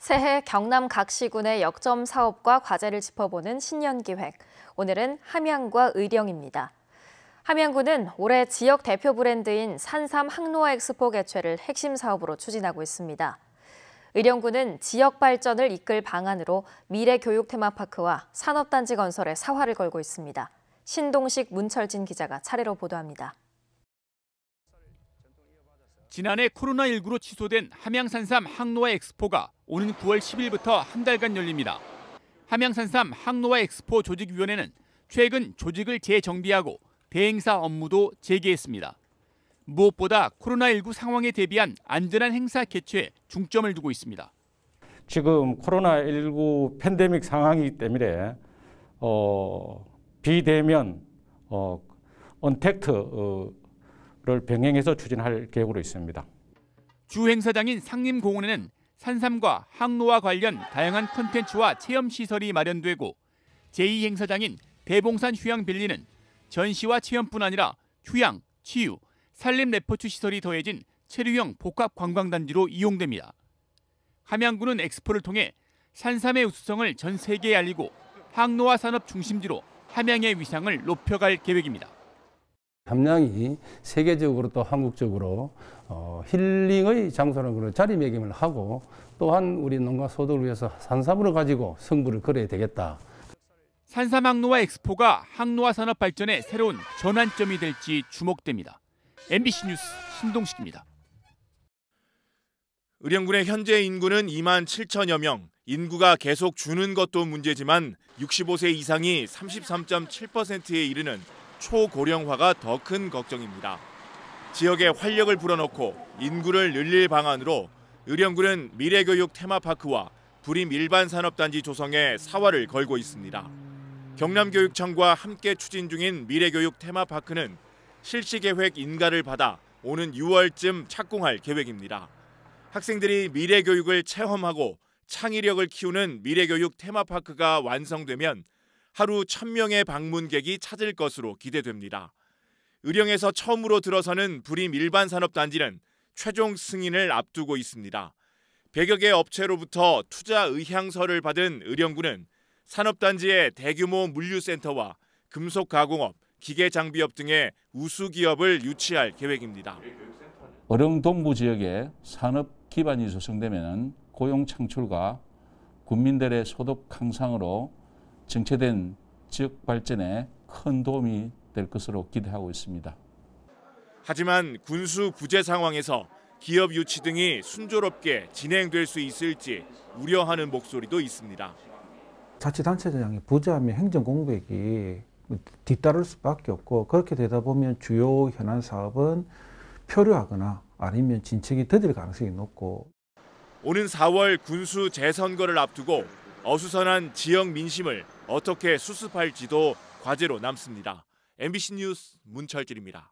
새해 경남 각 시군의 역점 사업과 과제를 짚어보는 신년 기획. 오늘은 함양과 의령입니다. 함양군은 올해 지역 대표 브랜드인 산삼 항노화 엑스포 개최를 핵심 사업으로 추진하고 있습니다. 의령군은 지역 발전을 이끌 방안으로 미래 교육 테마파크와 산업단지 건설에 사활을 걸고 있습니다. 신동식 문철진 기자가 차례로 보도합니다. 지난해 코로나19로 취소된 함양산삼 항노화 엑스포가 오는 9월 10일부터 한 달간 열립니다. 함양산삼 항노화 엑스포 조직위원회는 최근 조직을 재정비하고 대행사 업무도 재개했습니다. 무엇보다 코로나19 상황에 대비한 안전한 행사 개최에 중점을 두고 있습니다. 지금 코로나19 팬데믹 상황이기 때문에 어, 비대면 어, 언택트 어, 를 병행해서 추진할 계획으로 있습니다. 주 행사장인 상림공원에는 산삼과 항로와 관련 다양한 콘텐츠와 체험 시설이 마련되고 제2 행사장인 대봉산 휴양빌리는 전시와 체험뿐 아니라 휴양, 치유, 산림 레포츠 시설이 더해진 체류형 복합 관광단지로 이용됩니다. 함양군은 엑스포를 통해 산삼의 우수성을 전 세계에 알리고 항로화 산업 중심지로 함양의 위상을 높여갈 계획입니다. 함량이 세계적으로 또 한국적으로 어, 힐링의 장소라는 그런 자리매김을 하고 또한 우리 농가 소득을 위해서 산삼으로 가지고 승부를 걸어야 되겠다. 산삼 항노화 엑스포가 항노화 산업 발전의 새로운 전환점이 될지 주목됩니다. MBC 뉴스 신동식입니다. 의령군의 현재 인구는 2만 7천여 명. 인구가 계속 주는 것도 문제지만 65세 이상이 33.7%에 이르는 초고령화가 더 큰 걱정입니다. 지역에 활력을 불어넣고 인구를 늘릴 방안으로 의령군은 미래교육 테마파크와 불임 일반 산업단지 조성에 사활을 걸고 있습니다. 경남교육청과 함께 추진 중인 미래교육 테마파크는 실시계획 인가를 받아 오는 6월쯤 착공할 계획입니다. 학생들이 미래교육을 체험하고 창의력을 키우는 미래교육 테마파크가 완성되면 하루 1000명의 방문객이 찾을 것으로 기대됩니다. 의령에서 처음으로 들어서는 불임 일반 산업단지는 최종 승인을 앞두고 있습니다. 100여 개 업체로부터 투자 의향서를 받은 의령군은 산업단지의 대규모 물류센터와 금속가공업, 기계장비업 등의 우수기업을 유치할 계획입니다. 어령 동부 지역에 산업 기반이 조성되면 고용 창출과 국민들의 소득 향상으로 정체된 지역 발전에 큰 도움이 될 것으로 기대하고 있습니다. 하지만 군수 부재 상황에서 기업 유치 등이 순조롭게 진행될 수 있을지 우려하는 목소리도 있습니다. 자치단체장의 부재하면 행정 공백이 뒤따를 수밖에 없고 그렇게 되다 보면 주요 현안 사업은 표류하거나 아니면 진척이 더딜 가능성이 높고 오는 4월 군수 재선거를 앞두고 어수선한 지역 민심을 어떻게 수습할지도 과제로 남습니다. MBC 뉴스 문철길입니다.